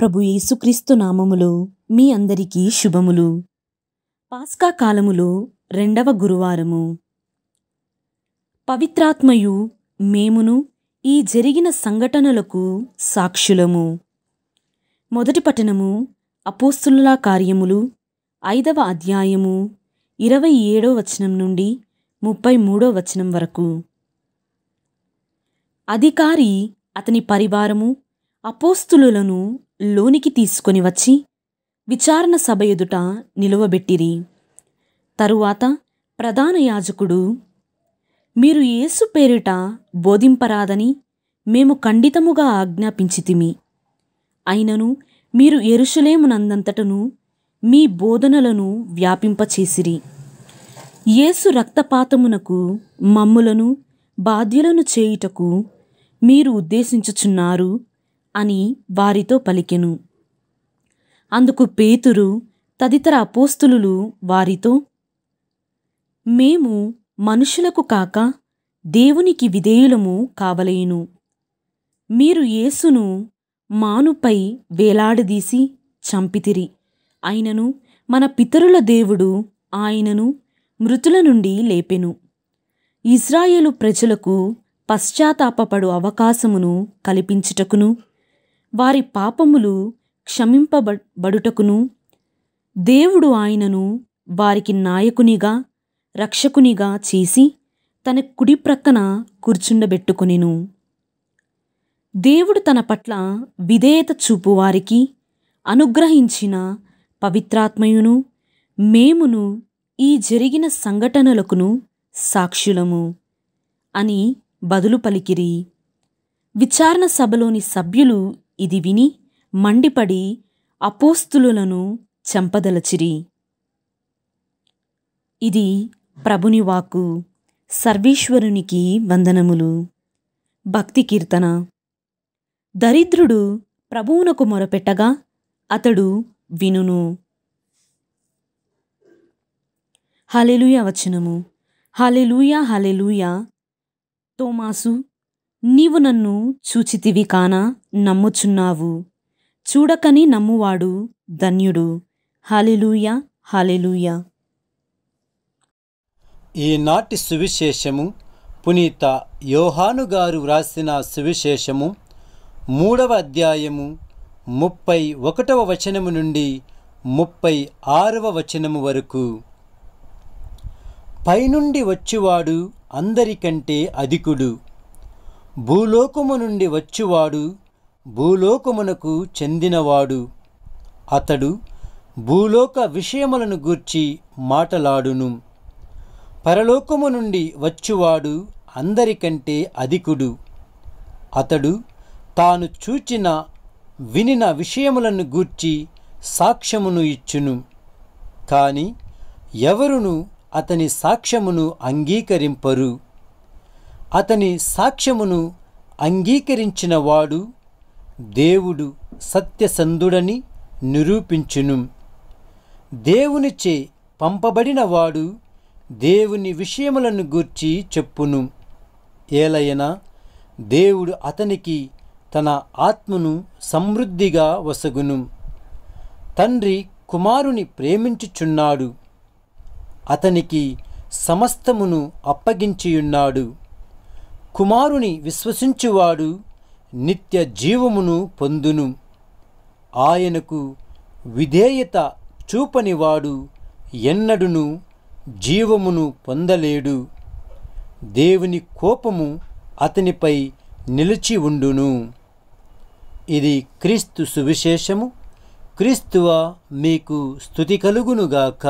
ప్రభు యేసుక్రీస్తు నామములో మీ అందరికీ శుభములు పాస్కా కాలములో రెండవ గురువారము పవిత్రాత్మయు మేమును ఈ జరిగిన సంఘటనలకు సాక్షులము మొదటి పట్టణము అపోస్తుల కార్యములు ఐదవ అధ్యాయము ఇరవై ఏడో వచనం నుండి ముప్పై మూడో వచనం వరకు అధికారి అతని పరివారము అపోస్తులను లోనికి తీసుకొని వచ్చి విచారణ సభ ఎదుట నిలువబెట్టిరి తరువాత ప్రధాన యాజకుడు మీరు యేసు పేరిట బోధింపరాదని మేము ఖండితముగా ఆజ్ఞాపించితిమి అయినను మీరు ఎరుషులేమునందంతటను మీ బోధనలను వ్యాపింపచేసిరి యేసు రక్తపాతమునకు మమ్ములను బాధ్యులను చేయుటకు మీరు ఉద్దేశించుచున్నారు అని వారితో పలికెను అందుకు పేతురు తదితర అపోస్తులు వారితో మేము మనుషులకు కాక దేవునికి విధేయులము కావలేను మీరు యేసును మానుపై వేలాడదీసి చంపితిరి అయినను మన పితరుల దేవుడు ఆయనను మృతుల నుండి లేపెను ఇజ్రాయేలు ప్రజలకు పశ్చాత్తాపపడు అవకాశమును కల్పించుటకును వారి పాపములు క్షమింపబడుటకును దేవుడు ఆయనను వారికి నాయకునిగా రక్షకునిగా చేసి తన కుడి ప్రక్కన కూర్చుండబెట్టుకునేను దేవుడు తన పట్ల విధేయత చూపు వారికి అనుగ్రహించిన పవిత్రాత్మయును మేమును ఈ జరిగిన సంఘటనలకును సాక్షులము అని బదులు పలికిరి విచారణ సభలోని సభ్యులు ఇది విని మండిపడి అపోస్తులను చంపదలచిరి ఇది ప్రభుని వాకు సర్వేశ్వరునికి వందనములు భక్తి కీర్తన దరిద్రుడు ప్రభువునకు మొరపెట్టగా అతడు వినును హలెలుయ వచనము హలెలుయ హలెలుయ తోమాసు నీవు నన్ను చూచితివి కాన నమ్ముచున్నావు చూడకని నమ్మువాడు ధన్యుడు హాలిలూయ హాలిలూయ ఈనాటి సువిశేషము పునీత యోహానుగారు గారు వ్రాసిన సువిశేషము మూడవ అధ్యాయము ముప్పై ఒకటవ వచనము నుండి ముప్పై ఆరవ వచనము వరకు పైనుండి వచ్చేవాడు అందరికంటే అధికుడు భూలోకము నుండి వచ్చివాడు భూలోకమునకు చెందినవాడు అతడు భూలోక విషయములను గూర్చి మాటలాడును పరలోకము నుండి వచ్చువాడు అందరికంటే అధికుడు అతడు తాను చూచిన వినిన విషయములను గూర్చి సాక్ష్యమును ఇచ్చును కాని ఎవరును అతని సాక్ష్యమును అంగీకరింపరు అతని సాక్ష్యమును అంగీకరించిన వాడు దేవుడు సత్యసంధుడని నిరూపించును దేవునిచే పంపబడిన వాడు దేవుని విషయములను గూర్చి చెప్పును ఏలైనా దేవుడు అతనికి తన ఆత్మను సమృద్ధిగా వసగును తండ్రి కుమారుని ప్రేమించుచున్నాడు అతనికి సమస్తమును అప్పగించియున్నాడు కుమారుని విశ్వసించువాడు నిత్య జీవమును పొందును ఆయనకు విధేయత చూపనివాడు ఎన్నడును జీవమును పొందలేడు దేవుని కోపము అతనిపై నిలిచి ఉండును ఇది క్రీస్తు సువిశేషము క్రీస్తువ మీకు స్థుతి కలుగునుగాక